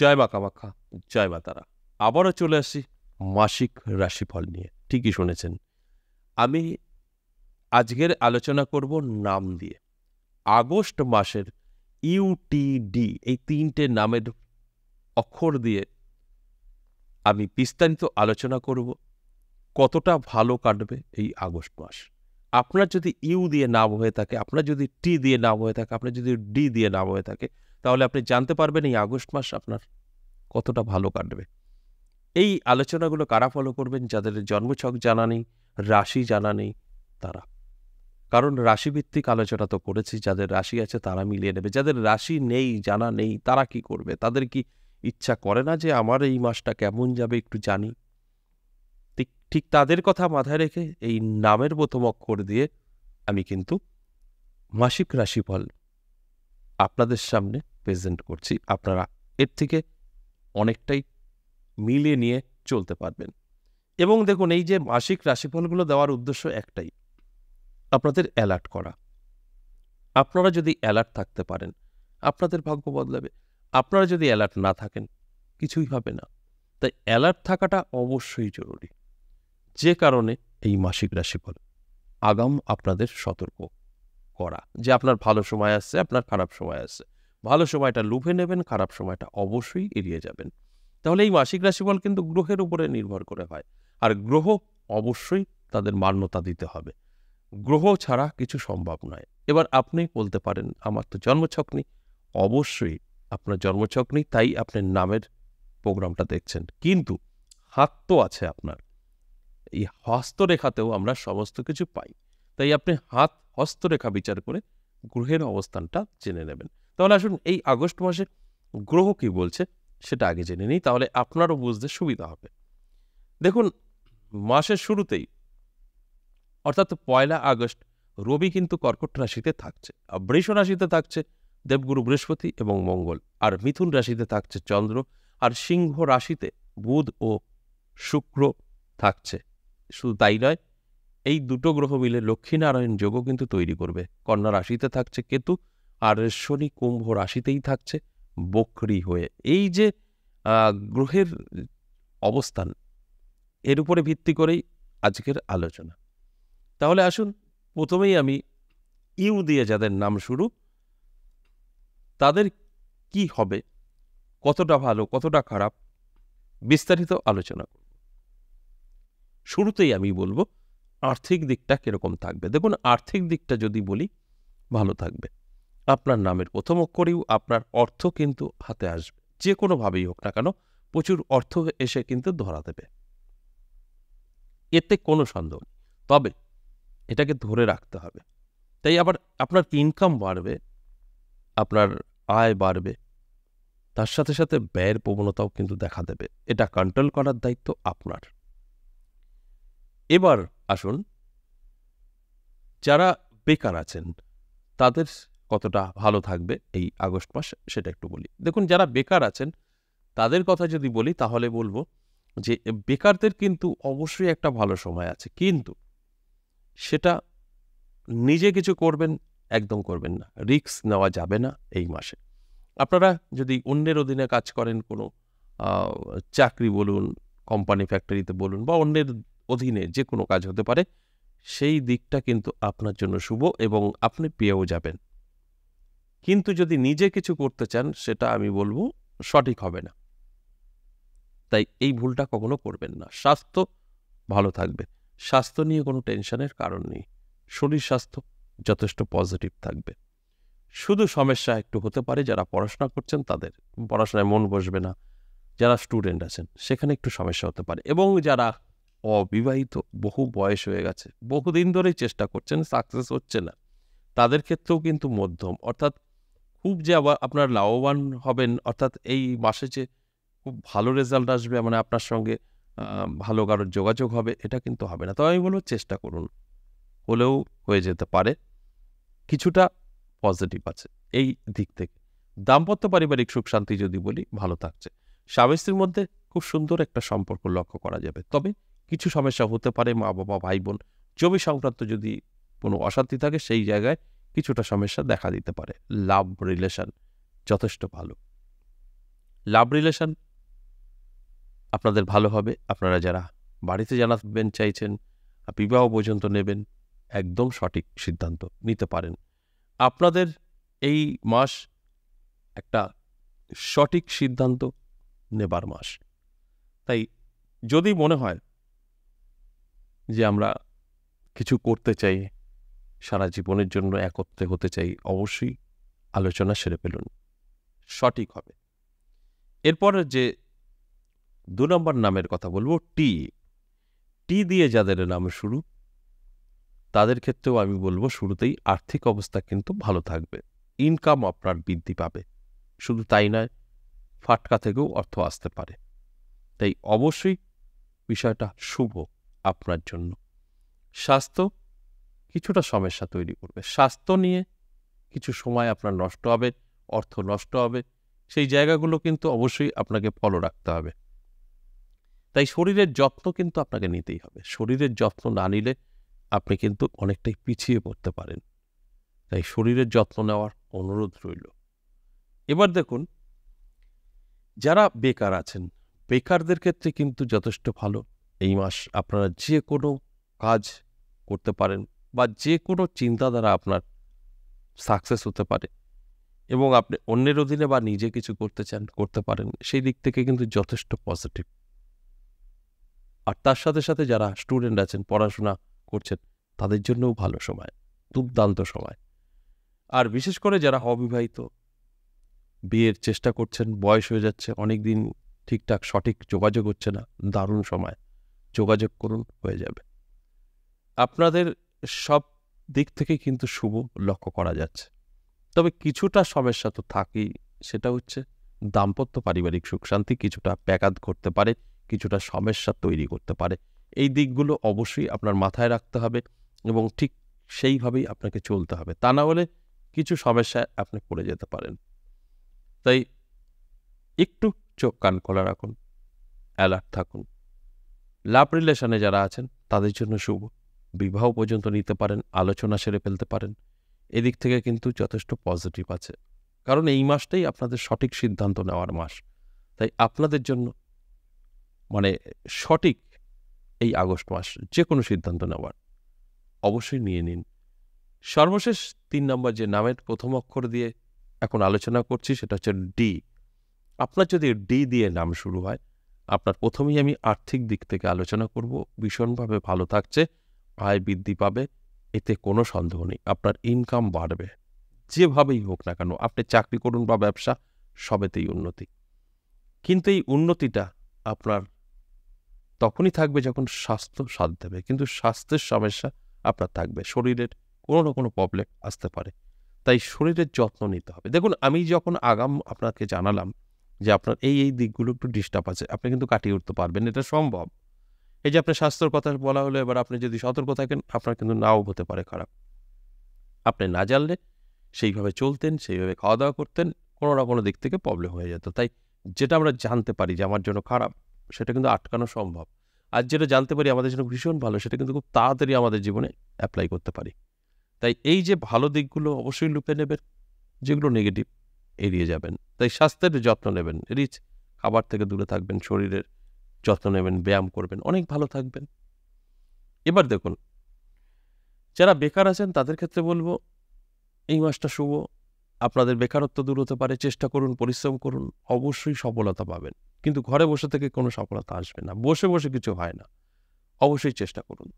জয় মা কামাখ্যা জয় মা তারা আবারও চলে আসি মাসিক রাশিফল নিয়ে ঠিকই শুনেছেন আমি আজকের আলোচনা করব নাম দিয়ে আগস্ট মাসের ইউটিডি এই তিনটে নামের অক্ষর দিয়ে আমি বিস্তারিত আলোচনা করব কতটা ভালো কাটবে এই আগস্ট মাস আপনার যদি ইউ দিয়ে নাম হয়ে থাকে আপনার যদি টি দিয়ে নাম হয়ে থাকে আপনার যদি ডি দিয়ে নাম হয়ে থাকে তাহলে আপনি জানতে পারবেন এই আগস্ট মাস আপনার কতটা ভালো কাটবে এই আলোচনাগুলো কারা ফলো করবেন যাদের জন্মছক জানা নেই রাশি জানা নেই তারা কারণ রাশিভিত্তিক আলোচনা তো করেছি যাদের রাশি আছে তারা মিলিয়ে নেবে যাদের রাশি নেই জানা নেই তারা কি করবে তাদের কি ইচ্ছা করে না যে আমার এই মাসটা কেমন যাবে একটু জানি ঠিক তাদের কথা মাথায় রেখে এই নামের প্রথম অক্ষর দিয়ে আমি কিন্তু মাসিক রাশিফল আপনাদের সামনে প্রেজেন্ট করছি আপনারা এর থেকে অনেকটাই মিলিয়ে নিয়ে চলতে পারবেন এবং দেখুন এই যে মাসিক রাশিফলগুলো দেওয়ার উদ্দেশ্য একটাই আপনাদের অ্যালার্ট করা আপনারা যদি অ্যালার্ট থাকতে পারেন আপনাদের ভাগ্য বদলাবে আপনারা যদি অ্যালার্ট না থাকেন কিছুই হবে না তাই অ্যালার্ট থাকাটা অবশ্যই জরুরি যে কারণে এই মাসিক রাশিফল আগাম আপনাদের সতর্ক করা যে আপনার ভালো সময় আসছে আপনার খারাপ সময় আসছে ভালো সময়টা লুভে নেবেন খারাপ সময়টা অবশ্যই এড়িয়ে যাবেন তাহলে এই মাসিক রাশিফল কিন্তু গ্রহের উপরে নির্ভর করে হয় আর গ্রহ অবশ্যই তাদের মান্যতা দিতে হবে গ্রহ ছাড়া কিছু সম্ভব নয় এবার আপনি বলতে পারেন আমার তো জন্মছক নেই অবশ্যই আপনার জন্মছক নেই তাই আপনার নামের প্রোগ্রামটা দেখছেন কিন্তু হাত তো আছে আপনার এই হস্তরেখাতেও আমরা সমস্ত কিছু পাই তাই আপনি হাত হস্তরেখা বিচার করে গ্রহের অবস্থানটা জেনে নেবেন তাহলে আসুন এই আগস্ট মাসে গ্রহ কি বলছে সেটা আগে জেনে নিই তাহলে আপনারও বুঝতে সুবিধা হবে দেখুন মাসের শুরুতেই অর্থাৎ পয়লা আগস্ট রবি কিন্তু কর্কট রাশিতে থাকছে আর বৃষ রাশিতে থাকছে দেবগুরু বৃহস্পতি এবং মঙ্গল আর মিথুন রাশিতে থাকছে চন্দ্র আর সিংহ রাশিতে বুধ ও শুক্র থাকছে শুধু তাই নয় এই দুটো গ্রহ মিলে লক্ষ্মীনারায়ণ যোগ কিন্তু তৈরি করবে কন্যা রাশিতে থাকছে কেতু আর শনি কুম্ভ রাশিতেই থাকছে বকরি হয়ে এই যে গ্রহের অবস্থান এর উপরে ভিত্তি করেই আজকের আলোচনা তাহলে আসুন প্রথমেই আমি ইউ দিয়ে যাদের নাম শুরু তাদের কি হবে কতটা ভালো কতটা খারাপ বিস্তারিত আলোচনা করব শুরুতেই আমি বলবো আর্থিক দিকটা কীরকম থাকবে দেখুন আর্থিক দিকটা যদি বলি ভালো থাকবে আপনার নামের প্রথম অক্ষরেও আপনার অর্থ কিন্তু হাতে আসবে যে কোনোভাবেই হোক না কেন প্রচুর অর্থ এসে কিন্তু ধরা দেবে এতে কোনো সন্দেহ নেই তবে এটাকে ধরে রাখতে হবে তাই আবার আপনার ইনকাম বাড়বে আপনার আয় বাড়বে তার সাথে সাথে ব্যয়ের প্রবণতাও কিন্তু দেখা দেবে এটা কন্ট্রোল করার দায়িত্ব আপনার এবার আসুন যারা বেকার আছেন তাদের কতটা ভালো থাকবে এই আগস্ট মাস সেটা একটু বলি দেখুন যারা বেকার আছেন তাদের কথা যদি বলি তাহলে বলবো যে বেকারদের কিন্তু অবশ্যই একটা ভালো সময় আছে কিন্তু সেটা নিজে কিছু করবেন একদম করবেন না রিক্স নেওয়া যাবে না এই মাসে আপনারা যদি অন্যের অধীনে কাজ করেন কোনো চাকরি বলুন কোম্পানি ফ্যাক্টরিতে বলুন বা অন্যের অধীনে যে কোনো কাজ হতে পারে সেই দিকটা কিন্তু আপনার জন্য শুভ এবং আপনি পেয়েও যাবেন কিন্তু যদি নিজে কিছু করতে চান সেটা আমি বলবো সঠিক হবে না তাই এই ভুলটা কখনো করবেন না স্বাস্থ্য ভালো থাকবে স্বাস্থ্য নিয়ে কোনো টেনশনের কারণ নেই শরীর স্বাস্থ্য যথেষ্ট পজিটিভ থাকবে শুধু সমস্যা একটু হতে পারে যারা পড়াশোনা করছেন তাদের পড়াশোনায় মন বসবে না যারা স্টুডেন্ট আছেন সেখানে একটু সমস্যা হতে পারে এবং যারা অবিবাহিত বহু বয়স হয়ে গেছে বহুদিন ধরেই চেষ্টা করছেন সাকসেস হচ্ছে না তাদের ক্ষেত্রেও কিন্তু মধ্যম অর্থাৎ খুব যে আবার আপনার লাভবান হবেন অর্থাৎ এই মাসে যে খুব ভালো রেজাল্ট আসবে মানে আপনার সঙ্গে ভালো কারোর যোগাযোগ হবে এটা কিন্তু হবে না তবে আমি বলবো চেষ্টা করুন হলেও হয়ে যেতে পারে কিছুটা পজিটিভ আছে এই দিক থেকে দাম্পত্য পারিবারিক সুখ শান্তি যদি বলি ভালো থাকছে স্বামী স্ত্রীর মধ্যে খুব সুন্দর একটা সম্পর্ক লক্ষ্য করা যাবে তবে কিছু সমস্যা হতে পারে মা বাবা ভাই বোন জমি সংক্রান্ত যদি কোনো অশান্তি থাকে সেই জায়গায় কিছুটা সমস্যা দেখা দিতে পারে লাভ রিলেশন যথেষ্ট ভালো লাভ রিলেশন আপনাদের ভালো হবে আপনারা যারা বাড়িতে জানাবেন চাইছেন বিবাহ পর্যন্ত নেবেন একদম সঠিক সিদ্ধান্ত নিতে পারেন আপনাদের এই মাস একটা সঠিক সিদ্ধান্ত নেবার মাস তাই যদি মনে হয় যে আমরা কিছু করতে চাই সারা জীবনের জন্য একত্রে হতে চাই অবশ্যই আলোচনা সেরে ফেলুন সঠিক হবে এরপর যে দু নম্বর নামের কথা বলবো টি টি দিয়ে যাদের নাম শুরু তাদের ক্ষেত্রেও আমি বলবো শুরুতেই আর্থিক অবস্থা কিন্তু ভালো থাকবে ইনকাম আপনার বৃদ্ধি পাবে শুধু তাই নয় ফাটকা থেকেও অর্থ আসতে পারে তাই অবশ্যই বিষয়টা শুভ আপনার জন্য স্বাস্থ্য কিছুটা সমস্যা তৈরি করবে স্বাস্থ্য নিয়ে কিছু সময় আপনার নষ্ট হবে অর্থ নষ্ট হবে সেই জায়গাগুলো কিন্তু অবশ্যই আপনাকে ফলো রাখতে হবে তাই শরীরের যত্ন কিন্তু আপনাকে নিতেই হবে শরীরের যত্ন না নিলে আপনি কিন্তু অনেকটাই পিছিয়ে পড়তে পারেন তাই শরীরের যত্ন নেওয়ার অনুরোধ রইল এবার দেখুন যারা বেকার আছেন বেকারদের ক্ষেত্রে কিন্তু যথেষ্ট ভালো এই মাস আপনারা যে কোনো কাজ করতে পারেন বা যে কোনো চিন্তাধারা আপনার সাকসেস হতে পারে এবং আপনি অন্যের অধীনে বা নিজে কিছু করতে চান করতে পারেন সেই দিক থেকে কিন্তু যথেষ্ট পজিটিভ আর তার সাথে সাথে যারা স্টুডেন্ট আছেন পড়াশোনা করছেন তাদের জন্যও ভালো সময় দুর্দান্ত সময় আর বিশেষ করে যারা অবিবাহিত বিয়ের চেষ্টা করছেন বয়স হয়ে যাচ্ছে অনেক দিন ঠিকঠাক সঠিক যোগাযোগ হচ্ছে না দারুণ সময় যোগাযোগ করুন হয়ে যাবে আপনাদের সব দিক থেকে কিন্তু শুভ লক্ষ্য করা যাচ্ছে তবে কিছুটা সমস্যা তো থাকেই সেটা হচ্ছে দাম্পত্য পারিবারিক সুখ শান্তি কিছুটা ব্যাঘাত করতে পারে কিছুটা সমস্যা তৈরি করতে পারে এই দিকগুলো অবশ্যই আপনার মাথায় রাখতে হবে এবং ঠিক সেইভাবেই আপনাকে চলতে হবে তা না হলে কিছু সমস্যা আপনি পড়ে যেতে পারেন তাই একটু চোখ কান খোলা রাখুন অ্যালার্ট থাকুন লাভ রিলেশনে যারা আছেন তাদের জন্য শুভ বিবাহ পর্যন্ত নিতে পারেন আলোচনা সেরে ফেলতে পারেন এদিক থেকে কিন্তু যথেষ্ট পজিটিভ আছে কারণ এই মাসটাই আপনাদের সঠিক সিদ্ধান্ত নেওয়ার মাস তাই আপনাদের জন্য মানে সঠিক এই আগস্ট মাস যে কোনো সিদ্ধান্ত নেওয়ার অবশ্যই নিয়ে নিন সর্বশেষ তিন নম্বর যে নামের প্রথম অক্ষর দিয়ে এখন আলোচনা করছি সেটা হচ্ছে ডি আপনার যদি ডি দিয়ে নাম শুরু হয় আপনার প্রথমেই আমি আর্থিক দিক থেকে আলোচনা করব ভীষণভাবে ভালো থাকছে আয় বৃদ্ধি পাবে এতে কোনো সন্দেহ নেই আপনার ইনকাম বাড়বে যেভাবেই হোক না কেন আপনি চাকরি করুন বা ব্যবসা সবেতেই উন্নতি কিন্তু এই উন্নতিটা আপনার তখনই থাকবে যখন স্বাস্থ্য সাথ দেবে কিন্তু স্বাস্থ্যের সমস্যা আপনার থাকবে শরীরের কোনো না কোনো প্রবলেম আসতে পারে তাই শরীরের যত্ন নিতে হবে দেখুন আমি যখন আগাম আপনাকে জানালাম যে আপনার এই এই দিকগুলো একটু ডিস্টার্ব আছে আপনি কিন্তু কাটিয়ে উঠতে পারবেন এটা সম্ভব এই যে আপনার স্বাস্থ্যর কথা বলা হলো এবার আপনি যদি সতর্ক থাকেন আপনার কিন্তু নাও হতে পারে খারাপ আপনি না জানলে সেইভাবে চলতেন সেইভাবে খাওয়া দাওয়া করতেন কোনো না কোনো দিক থেকে প্রবলেম হয়ে যেত তাই যেটা আমরা জানতে পারি যে আমার জন্য খারাপ সেটা কিন্তু আটকানো সম্ভব আর যেটা জানতে পারি আমাদের জন্য ভীষণ ভালো সেটা কিন্তু খুব তাড়াতাড়ি আমাদের জীবনে অ্যাপ্লাই করতে পারি তাই এই যে ভালো দিকগুলো অবশ্যই লুপে নেবেন যেগুলো নেগেটিভ এড়িয়ে যাবেন তাই স্বাস্থ্যের যত্ন নেবেন রিচ খাবার থেকে দূরে থাকবেন শরীরের যত্ন নেবেন ব্যায়াম করবেন অনেক ভালো থাকবেন এবার দেখুন যারা বেকার আছেন তাদের ক্ষেত্রে বলবো এই মাসটা শুভ আপনাদের বেকারত্ব দূর হতে পারে চেষ্টা করুন পরিশ্রম করুন অবশ্যই সফলতা পাবেন কিন্তু ঘরে বসে থেকে কোনো সফলতা আসবে না বসে বসে কিছু হয় না অবশ্যই চেষ্টা করুন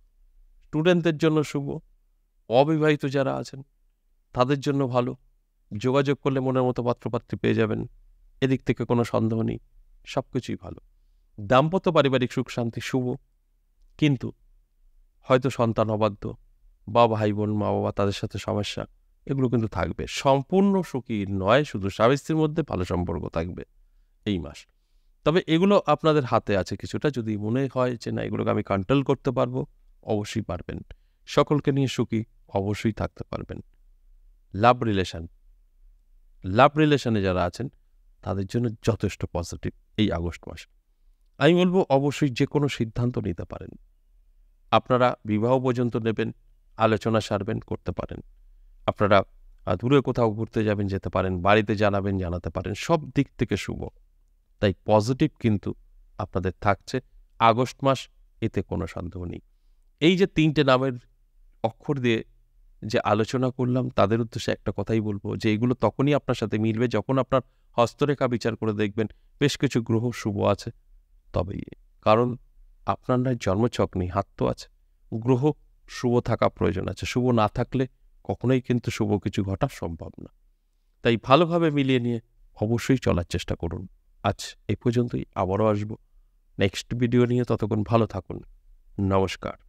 স্টুডেন্টদের জন্য শুভ অবিবাহিত যারা আছেন তাদের জন্য ভালো যোগাযোগ করলে মনের মতো পাত্রপাত্রী পেয়ে যাবেন এদিক থেকে কোনো সন্দেহ নেই সব কিছুই ভালো দাম্পত্য পারিবারিক সুখ শান্তি শুভ কিন্তু হয়তো সন্তান অবাধ্য বা ভাই বোন মা বাবা তাদের সাথে সমস্যা এগুলো কিন্তু থাকবে সম্পূর্ণ সুখী নয় শুধু স্বামী স্ত্রীর মধ্যে ভালো সম্পর্ক থাকবে এই মাস তবে এগুলো আপনাদের হাতে আছে কিছুটা যদি মনে হয় যে না এগুলোকে আমি কন্ট্রোল করতে পারবো অবশ্যই পারবেন সকলকে নিয়ে সুখী অবশ্যই থাকতে পারবেন লাভ রিলেশন লাভ রিলেশনে যারা আছেন তাদের জন্য যথেষ্ট পজিটিভ এই আগস্ট মাস আমি বলবো অবশ্যই যে কোনো সিদ্ধান্ত নিতে পারেন আপনারা বিবাহ পর্যন্ত নেবেন আলোচনা সারবেন করতে পারেন আপনারা দূরে কোথাও ঘুরতে যাবেন যেতে পারেন বাড়িতে জানাবেন জানাতে পারেন সব দিক থেকে শুভ তাই পজিটিভ কিন্তু আপনাদের থাকছে আগস্ট মাস এতে কোনো সন্দেহ নেই এই যে তিনটে নামের অক্ষর দিয়ে যে আলোচনা করলাম তাদের উদ্দেশ্যে একটা কথাই বলবো যে এগুলো তখনই আপনার সাথে মিলবে যখন আপনার হস্তরেখা বিচার করে দেখবেন বেশ কিছু গ্রহ শুভ আছে তবে কারণ আপনার নয় জন্মছক নেই হাত তো আছে গ্রহ শুভ থাকা প্রয়োজন আছে শুভ না থাকলে কখনোই কিন্তু শুভ কিছু ঘটা সম্ভব না তাই ভালোভাবে মিলিয়ে নিয়ে অবশ্যই চলার চেষ্টা করুন আজ এ পর্যন্তই আবারও আসব নেক্সট ভিডিও নিয়ে ততক্ষণ ভালো থাকুন নমস্কার